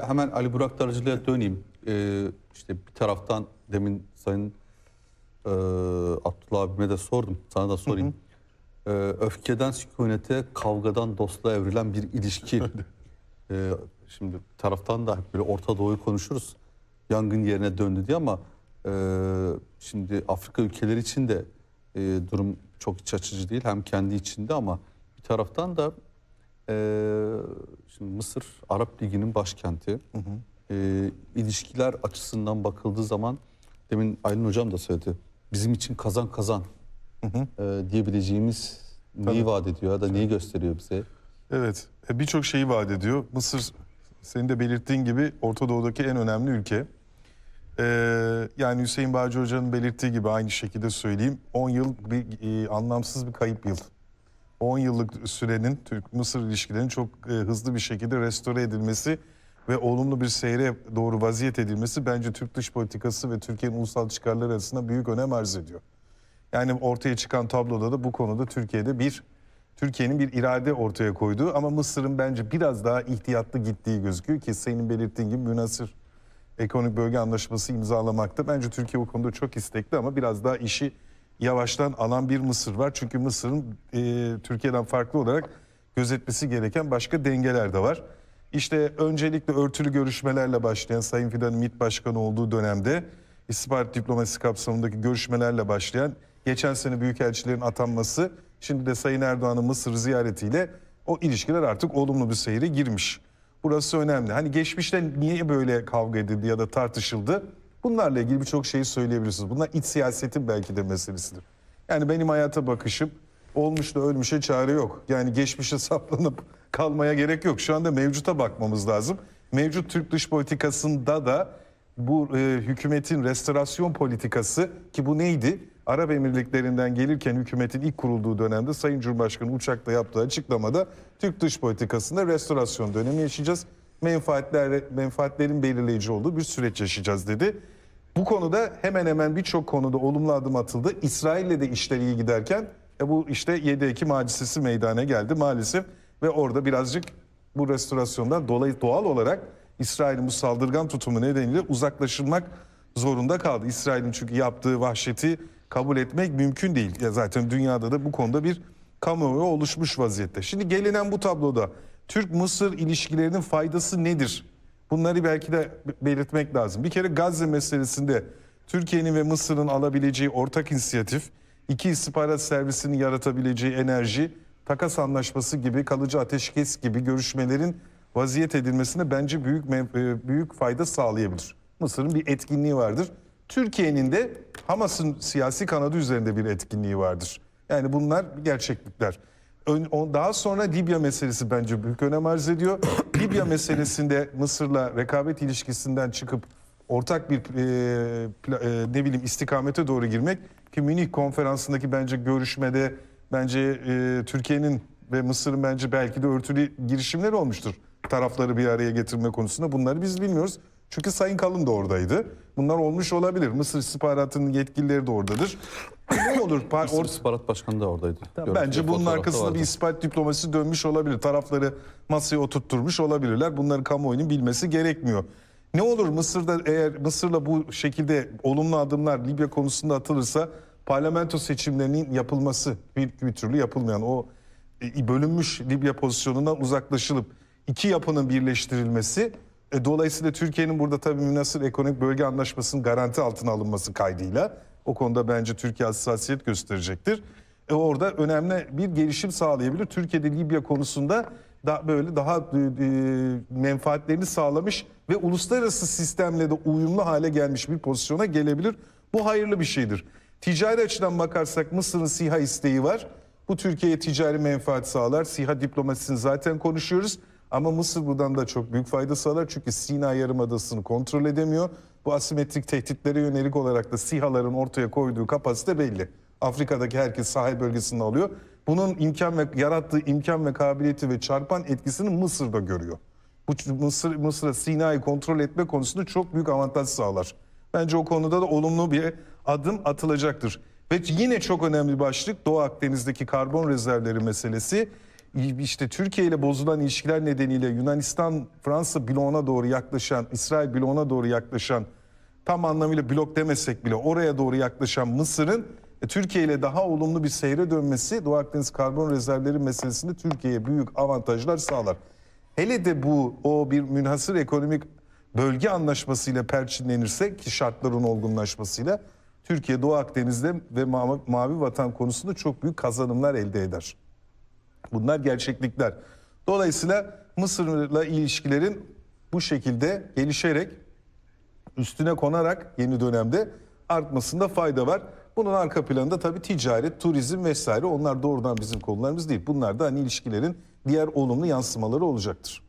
Hemen Ali Burak Darıcılı'ya döneyim. Ee, işte bir taraftan demin Sayın e, Abdullah abime de sordum. Sana da sorayım. Ee, öfkeden sükunete, kavgadan dostluğa evrilen bir ilişki. ee, şimdi taraftan da böyle Orta Doğu'yu konuşuruz. Yangın yerine döndü diye ama e, şimdi Afrika ülkeleri için de e, durum çok iç açıcı değil. Hem kendi içinde ama bir taraftan da ee, şimdi Mısır Arap Ligi'nin başkenti. Hı hı. Ee, ilişkiler açısından bakıldığı zaman demin Aylin Hocam da söyledi. Bizim için kazan kazan hı hı. E, diyebileceğimiz Tabii. neyi vaat ediyor ya da neyi gösteriyor bize? Evet e, birçok şeyi vaat ediyor. Mısır senin de belirttiğin gibi Orta Doğu'daki en önemli ülke. Ee, yani Hüseyin Bağcı Hoca'nın belirttiği gibi aynı şekilde söyleyeyim. 10 yıl bir e, anlamsız bir kayıp yıl. 10 yıllık sürenin Türk-Mısır ilişkilerinin çok e, hızlı bir şekilde restore edilmesi ve olumlu bir seyre doğru vaziyet edilmesi bence Türk dış politikası ve Türkiye'nin ulusal çıkarları arasında büyük önem arz ediyor. Yani ortaya çıkan tabloda da bu konuda Türkiye'de bir Türkiye'nin bir irade ortaya koyduğu ama Mısır'ın bence biraz daha ihtiyatlı gittiği gözüküyor ki senin belirttiğin gibi münasır ekonomik bölge anlaşması imzalamakta. Bence Türkiye bu konuda çok istekli ama biraz daha işi yavaştan alan bir Mısır var. Çünkü Mısır'ın e, Türkiye'den farklı olarak gözetmesi gereken başka dengeler de var. İşte öncelikle örtülü görüşmelerle başlayan Sayın Fidan MİT Başkanı olduğu dönemde istihbarat diplomasi kapsamındaki görüşmelerle başlayan geçen sene büyükelçilerin atanması şimdi de Sayın Erdoğan'ın Mısır ziyaretiyle o ilişkiler artık olumlu bir seyre girmiş. Burası önemli. Hani geçmişte niye böyle kavga edildi ya da tartışıldı? Bunlarla ilgili birçok şeyi söyleyebilirsiniz. Bunlar iç siyasetin belki de meselesidir. Yani benim hayata bakışım da ölmüşe çare yok. Yani geçmişe saplanıp kalmaya gerek yok. Şu anda mevcuta bakmamız lazım. Mevcut Türk dış politikasında da bu e, hükümetin restorasyon politikası ki bu neydi? Arap Emirliklerinden gelirken hükümetin ilk kurulduğu dönemde Sayın Cumhurbaşkanı uçakta yaptığı açıklamada Türk dış politikasında restorasyon dönemi yaşayacağız. Menfaatler, menfaatlerin belirleyici olduğu bir süreç yaşayacağız dedi. Bu konuda hemen hemen birçok konuda olumlu adım atıldı. İsrail'le de işler iyi giderken e bu işte 7 Ekim hadisesi meydana geldi maalesef. Ve orada birazcık bu restorasyondan dolayı doğal olarak İsrail'in bu saldırgan tutumu nedeniyle uzaklaşılmak zorunda kaldı. İsrail'in çünkü yaptığı vahşeti kabul etmek mümkün değil. Ya zaten dünyada da bu konuda bir kamuoyu oluşmuş vaziyette. Şimdi gelinen bu tabloda Türk-Mısır ilişkilerinin faydası nedir? Bunları belki de belirtmek lazım. Bir kere Gazze meselesinde Türkiye'nin ve Mısır'ın alabileceği ortak inisiyatif, iki istihbarat servisinin yaratabileceği enerji, takas anlaşması gibi kalıcı ateşkes gibi görüşmelerin vaziyet edilmesine bence büyük e, büyük fayda sağlayabilir. Mısır'ın bir etkinliği vardır. Türkiye'nin de Hamas'ın siyasi kanadı üzerinde bir etkinliği vardır. Yani bunlar gerçeklikler. Daha sonra Libya meselesi bence büyük önem arz ediyor. Libya meselesinde Mısır'la rekabet ilişkisinden çıkıp ortak bir e, e, ne bileyim istikamete doğru girmek ki Münih konferansındaki bence görüşmede bence e, Türkiye'nin ve Mısır'ın bence belki de örtülü girişimleri olmuştur. Tarafları bir araya getirme konusunda bunları biz bilmiyoruz. Çünkü Sayın Kalın da oradaydı. Bunlar olmuş olabilir. Mısır istihbaratının yetkilileri de oradadır. ne olur? Mısır istihbarat başkanı da oradaydı. Tamam. Bence bunun arkasında vardı. bir istihbarat diplomasisi dönmüş olabilir. Tarafları masaya oturtturmuş olabilirler. Bunları kamuoyunun bilmesi gerekmiyor. Ne olur Mısır'da eğer Mısır'la bu şekilde olumlu adımlar Libya konusunda atılırsa parlamento seçimlerinin yapılması bir, bir türlü yapılmayan o e, bölünmüş Libya pozisyonundan uzaklaşılıp iki yapının birleştirilmesi e, dolayısıyla Türkiye'nin burada tabii münasır ekonomik bölge anlaşmasının garanti altına alınması kaydıyla o konuda bence Türkiye hassasiyet gösterecektir. E, orada önemli bir gelişim sağlayabilir. Türkiye'de Libya konusunda da böyle daha e, e, menfaatlerini sağlamış ve uluslararası sistemle de uyumlu hale gelmiş bir pozisyona gelebilir. Bu hayırlı bir şeydir. Ticari açıdan bakarsak Mısır'ın SİHA isteği var. Bu Türkiye'ye ticari menfaat sağlar. SİHA diplomasisini zaten konuşuyoruz. Ama Mısır buradan da çok büyük fayda sağlar çünkü Sina Yarımadası'nı kontrol edemiyor. Bu asimetrik tehditlere yönelik olarak da SİHA'ların ortaya koyduğu kapasite belli. Afrika'daki herkes sahil bölgesinde alıyor. Bunun imkan ve yarattığı imkan ve kabiliyeti ve çarpan etkisini Mısır'da görüyor. Bu Mısır Mısır'a Sina'yı kontrol etme konusunda çok büyük avantaj sağlar. Bence o konuda da olumlu bir adım atılacaktır. Ve yine çok önemli başlık Doğu Akdeniz'deki karbon rezervleri meselesi işte Türkiye ile bozulan ilişkiler nedeniyle Yunanistan Fransa bloğuna doğru yaklaşan, İsrail bloğuna doğru yaklaşan tam anlamıyla blok demesek bile oraya doğru yaklaşan Mısır'ın e, Türkiye ile daha olumlu bir seyre dönmesi Doğu Akdeniz karbon rezervleri meselesinde Türkiye'ye büyük avantajlar sağlar. Hele de bu o bir münhasır ekonomik bölge anlaşmasıyla perçinlenirse ki şartların olgunlaşmasıyla Türkiye Doğu Akdeniz'de ve Mavi Vatan konusunda çok büyük kazanımlar elde eder. Bunlar gerçeklikler. Dolayısıyla Mısır'la ilişkilerin bu şekilde gelişerek üstüne konarak yeni dönemde artmasında fayda var. Bunun arka planında tabii ticaret, turizm vesaire onlar doğrudan bizim konularımız değil. Bunlar da hani ilişkilerin diğer olumlu yansımaları olacaktır.